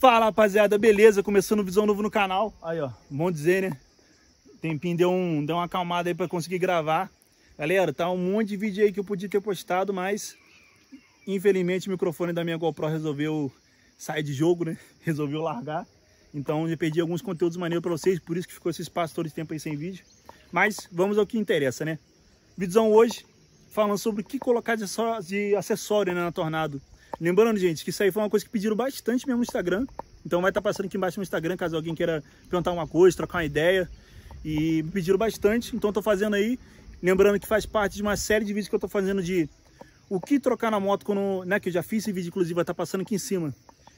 Fala rapaziada, beleza? Começando o Visão Novo no canal. Aí ó, bom dizer né? Tempinho deu, um, deu uma acalmada aí pra conseguir gravar. Galera, tá um monte de vídeo aí que eu podia ter postado, mas infelizmente o microfone da minha GoPro resolveu sair de jogo, né? Resolveu largar. Então eu perdi alguns conteúdos maneiros pra vocês, por isso que ficou esse espaço todo esse tempo aí sem vídeo. Mas vamos ao que interessa, né? Vídeozão hoje falando sobre o que colocar de acessório né, na Tornado Lembrando, gente, que isso aí foi uma coisa que pediram bastante mesmo no Instagram. Então vai estar tá passando aqui embaixo no Instagram, caso alguém queira perguntar uma coisa, trocar uma ideia. E pediram bastante, então estou fazendo aí. Lembrando que faz parte de uma série de vídeos que eu estou fazendo de o que trocar na moto quando... Né, que eu já fiz esse vídeo, inclusive, vai estar tá passando aqui em cima.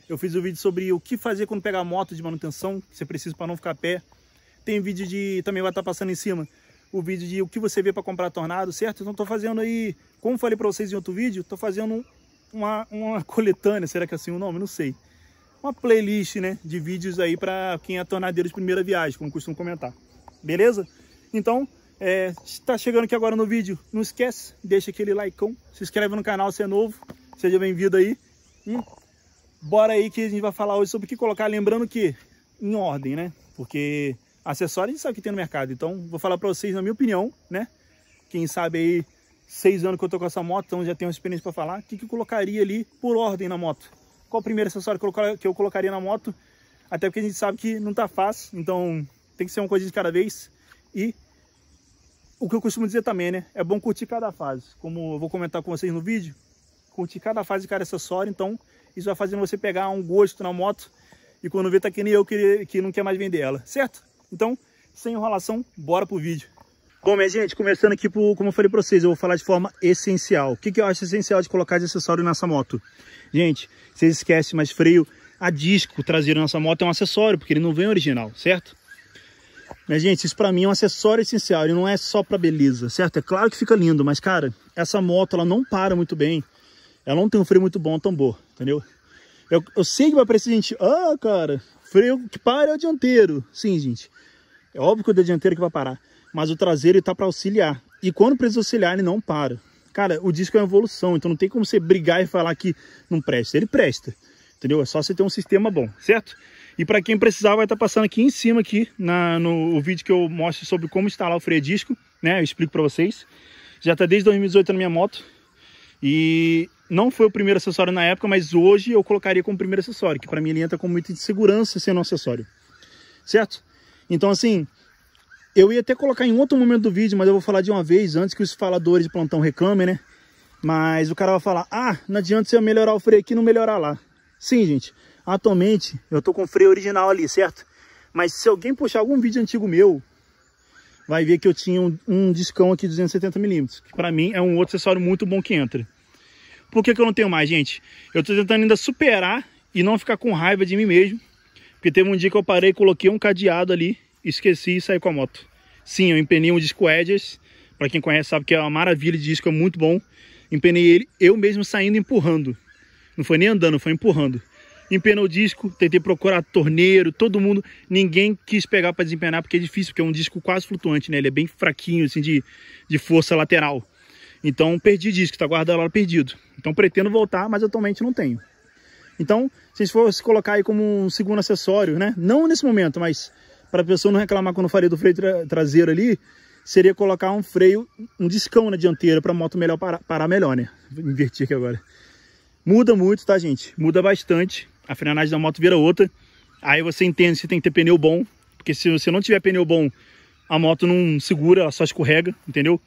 Eu fiz o um vídeo sobre o que fazer quando pegar a moto de manutenção, que você precisa para não ficar a pé. Tem vídeo de... também vai estar tá passando em cima o vídeo de o que você vê para comprar tornado, certo? Então estou fazendo aí, como falei para vocês em outro vídeo, estou fazendo uma, uma coletânea, será que é assim o nome? Não sei. Uma playlist, né? De vídeos aí para quem é tornadeiro de primeira viagem, como costumo comentar. Beleza? Então, é, está chegando aqui agora no vídeo, não esquece, deixa aquele like, se inscreve no canal se é novo, seja bem-vindo aí. E bora aí que a gente vai falar hoje sobre o que colocar, lembrando que em ordem, né? Porque acessório a gente sabe que tem no mercado, então vou falar para vocês na minha opinião, né? Quem sabe aí seis anos que eu tô com essa moto, então já tenho experiência para falar, o que, que eu colocaria ali por ordem na moto? Qual o primeiro acessório que eu colocaria na moto? Até porque a gente sabe que não tá fácil, então tem que ser uma coisa de cada vez. E o que eu costumo dizer também, né? É bom curtir cada fase. Como eu vou comentar com vocês no vídeo, curtir cada fase de cada acessório, então isso vai fazendo você pegar um gosto na moto e quando vê tá que nem eu que, que não quer mais vender ela, certo? Então, sem enrolação, bora pro vídeo. Bom, minha gente, começando aqui, por, como eu falei para vocês, eu vou falar de forma essencial. O que, que eu acho essencial de colocar de acessório nessa moto? Gente, vocês esquecem, mas freio a disco traseiro nessa moto é um acessório, porque ele não vem original, certo? Mas, gente, isso para mim é um acessório essencial, ele não é só para beleza, certo? É claro que fica lindo, mas, cara, essa moto, ela não para muito bem. Ela não tem um freio muito bom, tambor, entendeu? Eu, eu sei que vai parecer, gente, ah, cara, freio que para é o dianteiro. Sim, gente, é óbvio que o dianteiro que vai parar mas o traseiro está para auxiliar. E quando precisa auxiliar, ele não para. Cara, o disco é uma evolução, então não tem como você brigar e falar que não presta. Ele presta, entendeu? É só você ter um sistema bom, certo? E para quem precisar, vai estar tá passando aqui em cima aqui na, no vídeo que eu mostro sobre como instalar o freio disco, né? Eu explico para vocês. Já está desde 2018 na minha moto e não foi o primeiro acessório na época, mas hoje eu colocaria como primeiro acessório, que para mim ele entra com muito de segurança sendo um acessório, certo? Então assim, eu ia até colocar em outro momento do vídeo, mas eu vou falar de uma vez, antes que os faladores de plantão reclamem, né? Mas o cara vai falar, ah, não adianta você melhorar o freio aqui e não melhorar lá. Sim, gente, atualmente eu tô com freio original ali, certo? Mas se alguém puxar algum vídeo antigo meu, vai ver que eu tinha um, um discão aqui de 270mm, que pra mim é um outro acessório muito bom que entra. Por que, que eu não tenho mais, gente? Eu tô tentando ainda superar e não ficar com raiva de mim mesmo, porque teve um dia que eu parei e coloquei um cadeado ali esqueci e saí com a moto. Sim, eu empenei um disco Edges, para quem conhece sabe que é uma maravilha de disco, é muito bom. Empenei ele, eu mesmo saindo empurrando. Não foi nem andando, foi empurrando. Empenou o disco, tentei procurar torneiro, todo mundo, ninguém quis pegar para desempenar porque é difícil, porque é um disco quase flutuante, né? Ele é bem fraquinho, assim, de, de força lateral. Então perdi o disco, está guardado lá perdido. Então pretendo voltar, mas atualmente não tenho. Então, se a gente colocar aí como um segundo acessório, né? Não nesse momento, mas para a pessoa não reclamar quando eu faria do freio tra traseiro ali, seria colocar um freio, um discão na dianteira para a moto melhor parar, parar melhor, né? Vou invertir aqui agora. Muda muito, tá, gente? Muda bastante. A frenagem da moto vira outra. Aí você entende se tem que ter pneu bom, porque se você não tiver pneu bom, a moto não segura, ela só escorrega, entendeu?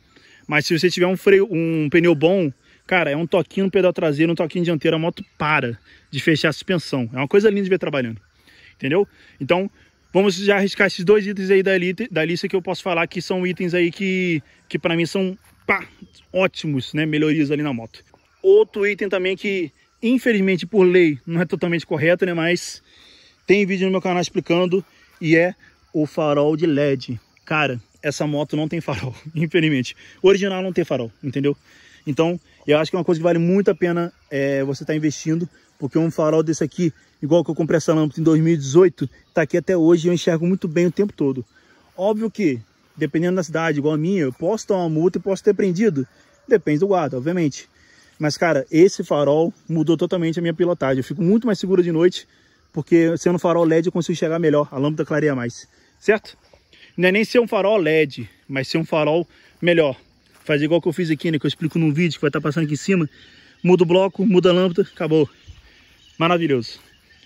Mas se você tiver um freio, um pneu bom, cara, é um toquinho no pedal traseiro, um toquinho dianteiro, a moto para de fechar a suspensão. É uma coisa linda de ver trabalhando, entendeu? Então, Vamos já arriscar esses dois itens aí da, lista, da lista que eu posso falar que são itens aí que, que para mim são pá, ótimos, né? Melhorias ali na moto. Outro item também que, infelizmente, por lei, não é totalmente correto, né? Mas tem vídeo no meu canal explicando e é o farol de LED. Cara, essa moto não tem farol, infelizmente. O original não tem farol, entendeu? Então, eu acho que é uma coisa que vale muito a pena é, você estar tá investindo, porque um farol desse aqui igual que eu comprei essa lâmpada em 2018, está aqui até hoje e eu enxergo muito bem o tempo todo. Óbvio que, dependendo da cidade, igual a minha, eu posso tomar uma multa e posso ter prendido. Depende do guarda, obviamente. Mas, cara, esse farol mudou totalmente a minha pilotagem. Eu fico muito mais seguro de noite, porque sendo farol LED eu consigo enxergar melhor, a lâmpada clareia mais, certo? Não é nem ser um farol LED, mas ser um farol melhor. faz igual que eu fiz aqui, né, que eu explico num vídeo que vai estar passando aqui em cima. Muda o bloco, muda a lâmpada, acabou. Maravilhoso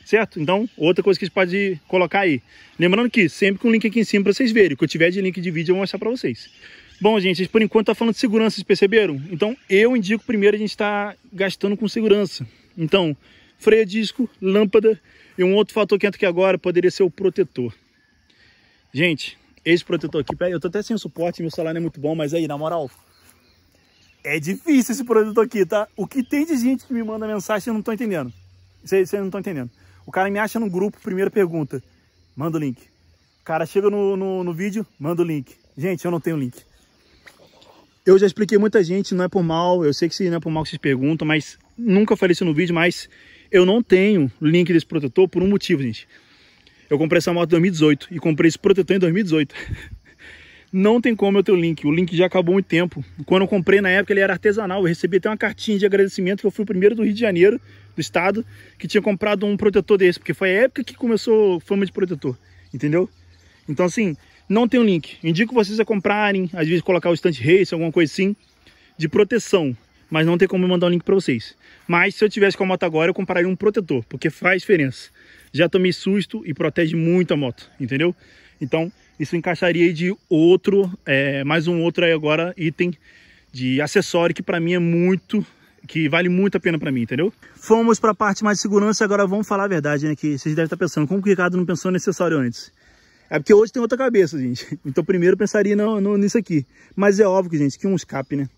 certo? Então, outra coisa que a gente pode colocar aí. Lembrando que sempre com o link aqui em cima para vocês verem. O que eu tiver de link de vídeo eu vou mostrar para vocês. Bom, gente, por enquanto tá falando de segurança, vocês perceberam? Então, eu indico primeiro a gente estar tá gastando com segurança. Então, freio a disco, lâmpada e um outro fator que entra aqui agora poderia ser o protetor. Gente, esse protetor aqui, eu tô até sem suporte, meu celular não é muito bom, mas aí, na moral, é difícil esse produto aqui, tá? O que tem de gente que me manda mensagem, eu não tô entendendo. Vocês, vocês não estão entendendo. O cara me acha no grupo, Primeira pergunta, manda o link. O cara chega no, no, no vídeo, manda o link. Gente, eu não tenho link. Eu já expliquei muita gente, não é por mal, eu sei que não é por mal que vocês perguntam, mas nunca falei isso no vídeo, mas eu não tenho link desse protetor por um motivo, gente. Eu comprei essa moto em 2018 e comprei esse protetor em 2018. não tem como eu ter o link, o link já acabou há muito tempo. Quando eu comprei na época ele era artesanal, eu recebi até uma cartinha de agradecimento que eu fui o primeiro do Rio de Janeiro do estado que tinha comprado um protetor desse, porque foi a época que começou fama de protetor, entendeu? Então assim, não tem um link. Indico vocês a comprarem, às vezes colocar o estante race, alguma coisa assim, de proteção. Mas não tem como mandar um link para vocês. Mas se eu tivesse com a moto agora, eu compraria um protetor, porque faz diferença. Já tomei susto e protege muito a moto, entendeu? Então, isso encaixaria de outro, é, mais um outro aí agora, item de acessório que para mim é muito que vale muito a pena para mim, entendeu? Fomos para a parte mais de segurança agora vamos falar a verdade, né? Que vocês devem estar pensando, como que o Ricardo não pensou necessário antes? É porque hoje tem outra cabeça, gente. Então primeiro pensaria no, no, nisso aqui. Mas é óbvio, gente, que um escape, né?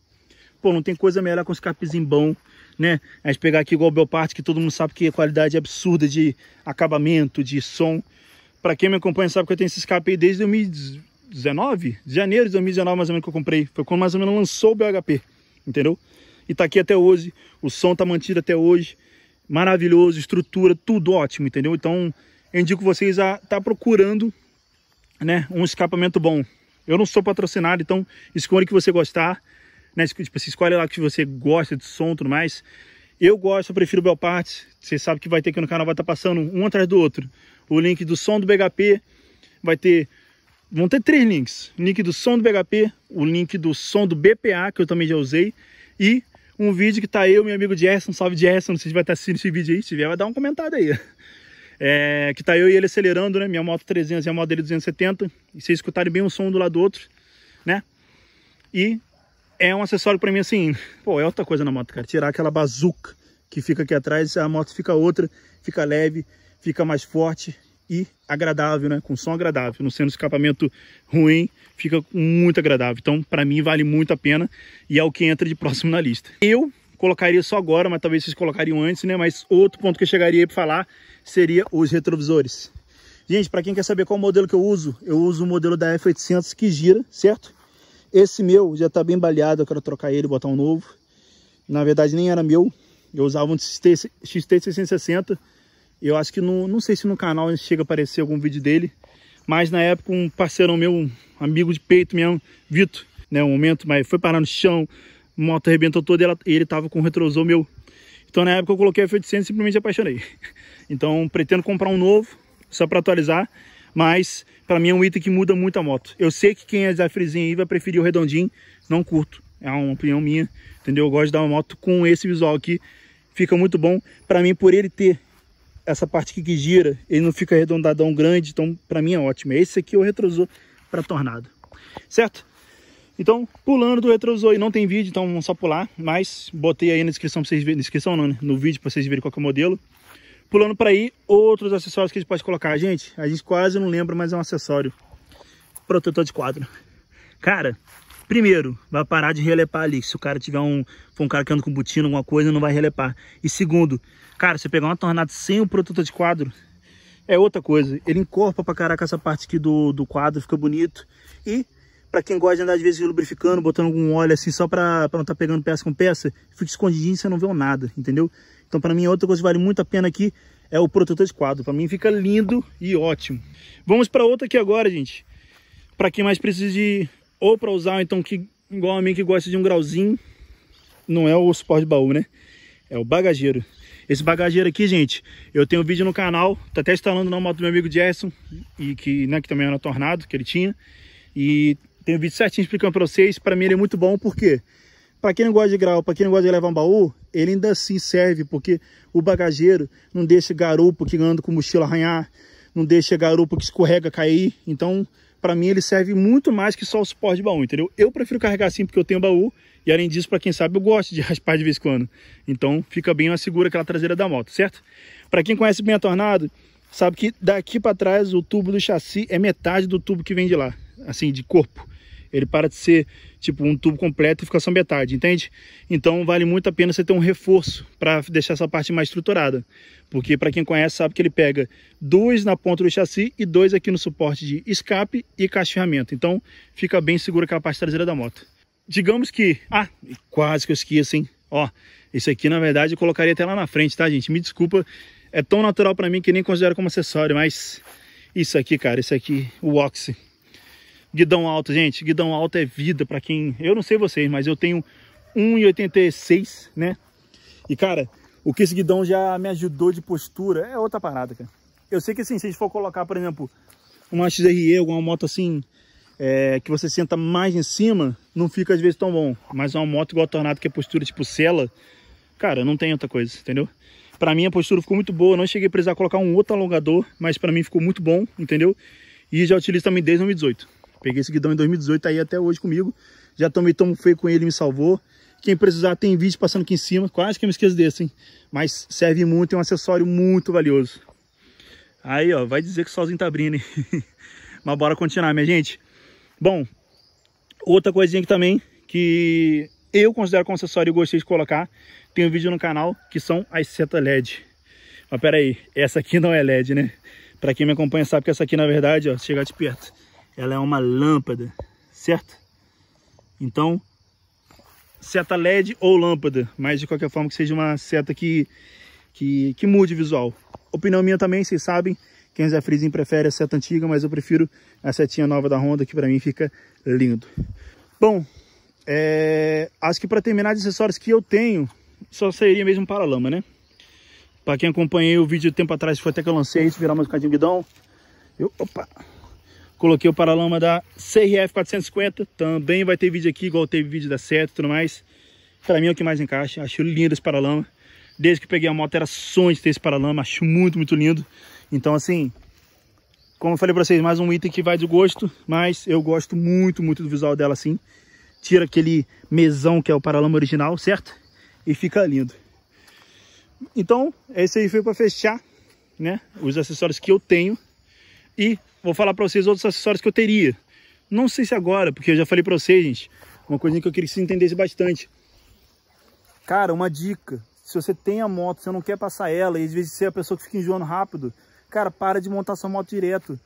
Pô, não tem coisa melhor com um escapezinho bom, né? A gente pegar aqui igual o Belpart, que todo mundo sabe que a qualidade é absurda de acabamento, de som. Para quem me acompanha sabe que eu tenho esse escape aí desde 2019, janeiro de 2019 mais ou menos que eu comprei. Foi quando mais ou menos lançou o BHP, entendeu? e tá aqui até hoje. O som tá mantido até hoje. Maravilhoso, estrutura, tudo ótimo, entendeu? Então, eu indico vocês a tá procurando né, um escapamento bom. Eu não sou patrocinado, então escolha o que você gostar. Né? Tipo, se assim, escolhe lá que você gosta de som e tudo mais. Eu gosto, eu prefiro Bell Parts. Você sabe que vai ter aqui no canal, vai estar tá passando um atrás do outro. O link do som do BHP vai ter... Vão ter três links. Link do som do BHP, o link do som do BPA, que eu também já usei, e um vídeo que tá eu, meu amigo Gerson, salve Gerson, não sei se vai estar assistindo esse vídeo aí, se tiver, vai dar um comentário aí. É, que tá eu e ele acelerando, né? Minha moto 300 e a moto dele 270. E vocês escutarem bem o som do lado do outro, né? E é um acessório para mim assim, pô, é outra coisa na moto, cara. Tirar aquela bazuca que fica aqui atrás, a moto fica outra, fica leve, fica mais forte e agradável, né? Com som agradável, não sendo escapamento ruim, fica muito agradável. Então, para mim, vale muito a pena e é o que entra de próximo na lista. Eu colocaria só agora, mas talvez vocês colocariam antes, né? Mas outro ponto que eu chegaria para falar seria os retrovisores. Gente, para quem quer saber qual modelo que eu uso, eu uso o modelo da F800 que gira, certo? Esse meu já está bem baleado, eu quero trocar ele, botar um novo. Na verdade, nem era meu. Eu usava um XT660 eu acho que no, não sei se no canal chega a aparecer algum vídeo dele, mas na época um parceirão meu, um amigo de peito mesmo, Vitor, né, um momento, mas foi parar no chão, moto arrebentou toda e, ela, ele tava com um retrosou meu. Então na época eu coloquei a F800 e simplesmente apaixonei. Então pretendo comprar um novo, só para atualizar, mas para mim é um item que muda muito a moto. Eu sei que quem é da frisinha aí vai preferir o redondinho, não curto. É uma opinião minha, entendeu? Eu gosto de dar uma moto com esse visual aqui, fica muito bom. Para mim, por ele ter essa parte aqui que gira, ele não fica arredondadão grande, então para mim é ótimo. Esse aqui é o retrovisor para tornado, certo? Então, pulando do retrovisor e não tem vídeo, então vamos só pular, mas botei aí na descrição para vocês verem, na descrição não, né? no vídeo para vocês verem qual é o modelo. Pulando para aí, outros acessórios que a gente pode colocar. Gente, a gente quase não lembra, mas é um acessório protetor de quadro. Cara, Primeiro, vai parar de relepar ali. Se o cara tiver um, for um cara que anda com botina, alguma coisa, não vai relepar. E segundo, cara, você pegar uma tornada sem o protetor de quadro, é outra coisa. Ele encorpa pra caraca essa parte aqui do, do quadro, fica bonito. E para quem gosta de andar às vezes lubrificando, botando algum óleo assim só para não estar tá pegando peça com peça, fica escondidinho, e você não vê nada, entendeu? Então para mim é outra coisa que vale muito a pena aqui é o protetor de quadro. Para mim fica lindo e ótimo. Vamos para outra aqui agora, gente. Para quem mais precisa de ou para usar, então, que igual a mim que gosta de um grauzinho, não é o suporte de baú, né? É o bagageiro. Esse bagageiro aqui, gente, eu tenho um vídeo no canal, tá até instalando na moto do meu amigo Gerson, e que, né, que também é era Tornado, que ele tinha. E tem um vídeo certinho explicando para vocês, para mim ele é muito bom, porque para quem não gosta de grau, para quem não gosta de levar um baú, ele ainda assim serve, porque o bagageiro não deixa garupa que anda com mochila arranhar, não deixa garupa que escorrega cair, então para mim ele serve muito mais que só o suporte de baú, entendeu? Eu prefiro carregar assim porque eu tenho baú e além disso, para quem sabe, eu gosto de raspar de vez em quando. Então fica bem mais segura aquela traseira da moto, certo? Para quem conhece bem a Tornado, sabe que daqui para trás o tubo do chassi é metade do tubo que vem de lá, assim, de corpo. Ele para de ser tipo um tubo completo e fica só metade, entende? Então vale muito a pena você ter um reforço para deixar essa parte mais estruturada. Porque para quem conhece sabe que ele pega dois na ponta do chassi e dois aqui no suporte de escape e caixa ferramenta. Então fica bem seguro aquela parte traseira da moto. Digamos que... Ah, quase que eu esqueço, hein? Ó, esse aqui na verdade eu colocaria até lá na frente, tá gente? Me desculpa, é tão natural para mim que nem considero como acessório, mas isso aqui, cara, isso aqui, o Oxy. Guidão alto, gente, guidão alto é vida para quem... Eu não sei vocês, mas eu tenho 1,86, né? E, cara, o que esse guidão já me ajudou de postura é outra parada, cara. Eu sei que, assim, se a gente for colocar, por exemplo, uma XRE, alguma moto assim, é, que você senta mais em cima, não fica às vezes tão bom. Mas uma moto igual a Tornado, que é postura tipo cela, cara, não tem outra coisa, entendeu? Pra mim a postura ficou muito boa, não cheguei a precisar colocar um outro alongador, mas pra mim ficou muito bom, entendeu? E já utilizo também desde 2018. Peguei esse guidão em 2018, tá aí até hoje comigo. Já tomei tomo feio com ele, me salvou. Quem precisar, tem vídeo passando aqui em cima. Quase que eu me esqueço desse, hein? Mas serve muito, é um acessório muito valioso. Aí, ó, vai dizer que sozinho tá abrindo, hein? Mas bora continuar, minha gente. Bom, outra coisinha que também que eu considero como acessório e gostei de colocar, tem um vídeo no canal que são as setas LED. Mas pera aí, essa aqui não é LED, né? Pra quem me acompanha sabe que essa aqui, na verdade, ó, chegar de perto ela é uma lâmpada, certo? Então, seta LED ou lâmpada, mas de qualquer forma que seja uma seta que, que, que mude visual. Opinião minha também, vocês sabem, quem é Friesen prefere a seta antiga, mas eu prefiro a setinha nova da Honda, que para mim fica lindo. Bom, é, acho que para terminar de acessórios que eu tenho, só seria mesmo para lama, né? Para quem acompanhei o vídeo tempo atrás, foi até que eu lancei isso, virar mais um bocadinho guidão. Eu, opa, Coloquei o paralama da CRF 450. Também vai ter vídeo aqui, igual teve vídeo da Certo. e tudo mais. Pra mim é o que mais encaixa. Acho lindo esse paralama. Desde que peguei a moto era sonho de ter esse paralama. Acho muito, muito lindo. Então assim, como eu falei pra vocês, mais um item que vai de gosto. Mas eu gosto muito, muito do visual dela assim. Tira aquele mesão que é o paralama original, certo? E fica lindo. Então, é isso aí foi pra fechar, né? Os acessórios que eu tenho. E vou falar para vocês outros acessórios que eu teria. Não sei se agora, porque eu já falei para vocês, gente, uma coisa que eu queria que vocês entendessem bastante. Cara, uma dica, se você tem a moto, você não quer passar ela, e às vezes você é a pessoa que fica enjoando rápido, cara, para de montar sua moto direto.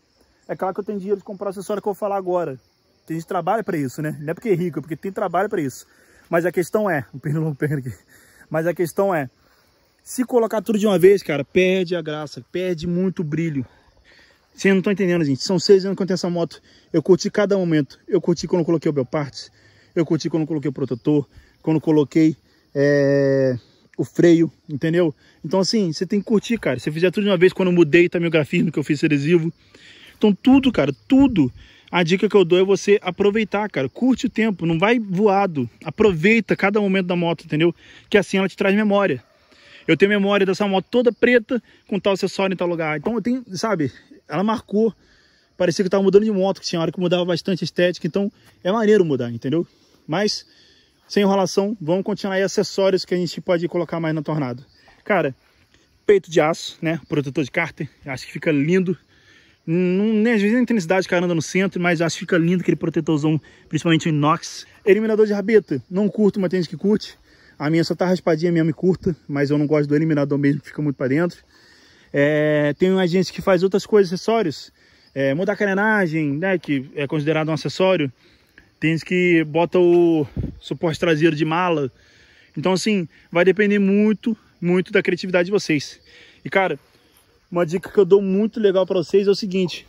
É claro que eu tenho dinheiro de comprar o acessório que eu vou falar agora. tem gente trabalha para isso, né? Não é porque é rico, é porque tem trabalho para isso. Mas a questão é, o pêndulo longo aqui, mas a questão é, se colocar tudo de uma vez, cara, perde a graça, perde muito brilho. Vocês não estão entendendo, gente. São seis anos que eu tenho essa moto. Eu curti cada momento. Eu curti quando coloquei o meu parte. Eu curti quando coloquei o protetor. Quando coloquei é, o freio, entendeu? Então, assim, você tem que curtir, cara. Se fizer tudo de uma vez, quando eu mudei tá meu grafismo, que eu fiz adesivo. Então, tudo, cara, tudo. A dica que eu dou é você aproveitar, cara. Curte o tempo, não vai voado. Aproveita cada momento da moto, entendeu? Que assim ela te traz memória. Eu tenho memória dessa moto toda preta com tal acessório em tal lugar. Então eu tenho, sabe, ela marcou. Parecia que eu tava mudando de moto, que tinha hora que mudava bastante a estética. Então é maneiro mudar, entendeu? Mas, sem enrolação, vamos continuar aí acessórios que a gente pode colocar mais na Tornado. Cara, peito de aço, né? Protetor de cárter. Acho que fica lindo. Não, nem, às vezes nem tem necessidade, cara, anda no centro, mas acho que fica lindo aquele protetorzão, principalmente o inox. Eliminador de rabeta, não curto, mas tem gente que curte. A minha só tá raspadinha mesmo e curta, mas eu não gosto do eliminador mesmo, fica muito para dentro. É, tem uma gente que faz outras coisas, acessórios. É, muda a carenagem, né, que é considerado um acessório. Tem gente que bota o suporte traseiro de mala. Então, assim, vai depender muito, muito da criatividade de vocês. E, cara, uma dica que eu dou muito legal para vocês é o seguinte.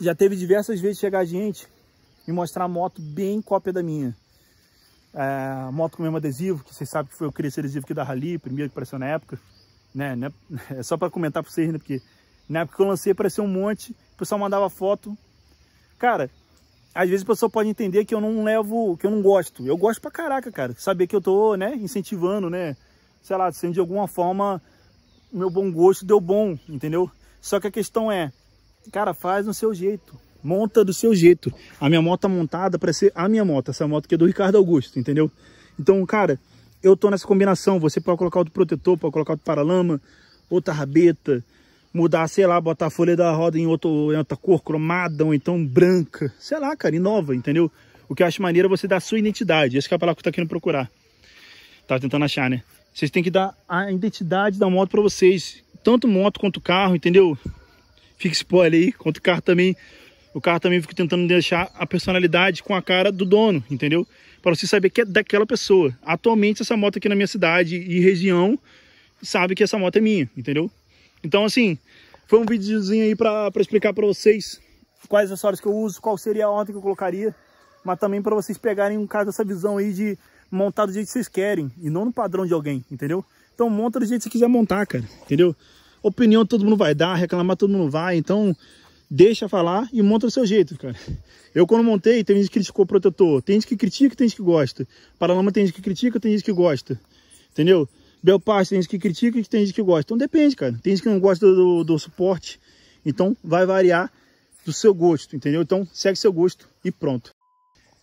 Já teve diversas vezes chegar gente e mostrar a moto bem cópia da minha. É, moto com o mesmo adesivo, que vocês sabem que foi o criei adesivo aqui da Rally, primeiro que apareceu na época. Né, né é só para comentar para vocês, né? Porque na época que eu lancei apareceu um monte, o pessoal mandava foto. Cara, às vezes o pessoal pode entender que eu não levo, que eu não gosto. Eu gosto pra caraca, cara. Saber que eu tô, né, incentivando, né? Sei lá, sendo de alguma forma, meu bom gosto deu bom, entendeu? Só que a questão é, cara, faz no seu jeito monta do seu jeito. A minha moto tá montada para ser a minha moto, essa moto que é do Ricardo Augusto, entendeu? Então, cara, eu tô nessa combinação, você pode colocar outro protetor, pode colocar outro paralama, outra rabeta, mudar, sei lá, botar a folha da roda em, outro, em outra cor, cromada ou então branca, sei lá, cara, inova, entendeu? O que eu acho maneiro é você dar a sua identidade, Esse é a palavra que eu tô tá querendo procurar. Tava tá tentando achar, né? Vocês têm que dar a identidade da moto para vocês, tanto moto quanto carro, entendeu? Fica spoiler aí, quanto carro também, o carro também fica tentando deixar a personalidade com a cara do dono, entendeu? Para você saber que é daquela pessoa. Atualmente, essa moto aqui na minha cidade e região sabe que essa moto é minha, entendeu? Então, assim, foi um videozinho aí para explicar para vocês quais acessórios que eu uso, qual seria a ordem que eu colocaria, mas também para vocês pegarem um caso dessa visão aí de montar do jeito que vocês querem e não no padrão de alguém, entendeu? Então monta do jeito que você quiser montar, cara, entendeu? Opinião todo mundo vai dar, reclamar todo mundo vai, então deixa falar e monta do seu jeito, cara. Eu quando montei, tem gente que criticou o protetor, tem gente que critica, tem gente que gosta. Paralama tem gente que critica, tem gente que gosta. Entendeu? Belpaste tem gente que critica e tem gente que gosta. Então depende, cara. Tem gente que não gosta do, do suporte. Então vai variar do seu gosto, entendeu? Então segue seu gosto e pronto.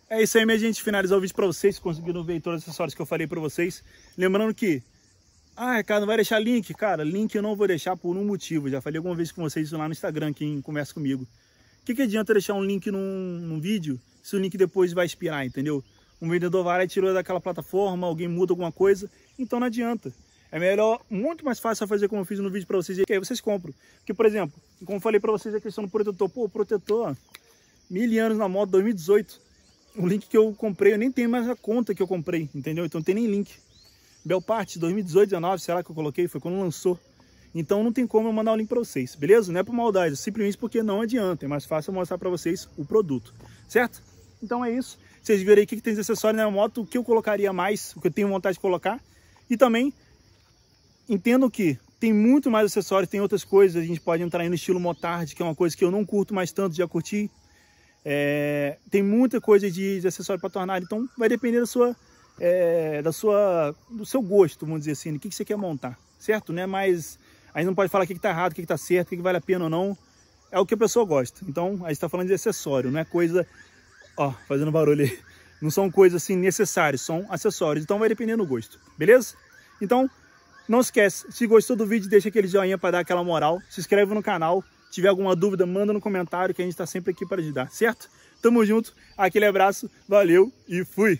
É isso aí, minha gente. Finalizar o vídeo para vocês, conseguindo ver todos os acessórios que eu falei para vocês. Lembrando que ah, Ricardo, não vai deixar link? Cara, link eu não vou deixar por um motivo. Já falei alguma vez com vocês lá no Instagram, quem conversa comigo. O que, que adianta deixar um link num, num, vídeo se o link depois vai expirar, entendeu? Um vendedor vai lá e tirou daquela plataforma, alguém muda alguma coisa, então não adianta. É melhor, muito mais fácil fazer como eu fiz no vídeo para vocês, que aí vocês compram. Porque, por exemplo, como eu falei para vocês a questão do protetor, pô, protetor, mil anos na moto, 2018, o link que eu comprei, eu nem tenho mais a conta que eu comprei, entendeu? Então não tem nem link. Belparte 2018, 19, será que eu coloquei? Foi quando lançou. Então não tem como eu mandar o link para vocês, beleza? Não é por maldade, simplesmente porque não adianta. É mais fácil eu mostrar para vocês o produto, certo? Então é isso. Vocês viram aí o que, que tem de acessório na moto, o que eu colocaria mais, o que eu tenho vontade de colocar. E também entendo que tem muito mais acessórios, tem outras coisas. A gente pode entrar aí no estilo motard, que é uma coisa que eu não curto mais tanto, já curti. É, tem muita coisa de, de acessório para tornar, então vai depender da sua é, da sua, do seu gosto, vamos dizer assim, o que, que você quer montar, certo? Né? Mas aí não pode falar o que está errado, o que está certo, o que, vale a pena ou não. É o que a pessoa gosta. Então, aí está falando de acessório, não é coisa... Ó, fazendo barulho aí. Não são coisas assim necessárias, são acessórios. Então vai depender do gosto, beleza? Então, não esquece, se gostou do vídeo, deixa aquele joinha para dar aquela moral. Se inscreve no canal. Se tiver alguma dúvida, manda no comentário que a gente está sempre aqui para ajudar, certo? Tamo junto, aquele abraço, valeu e fui!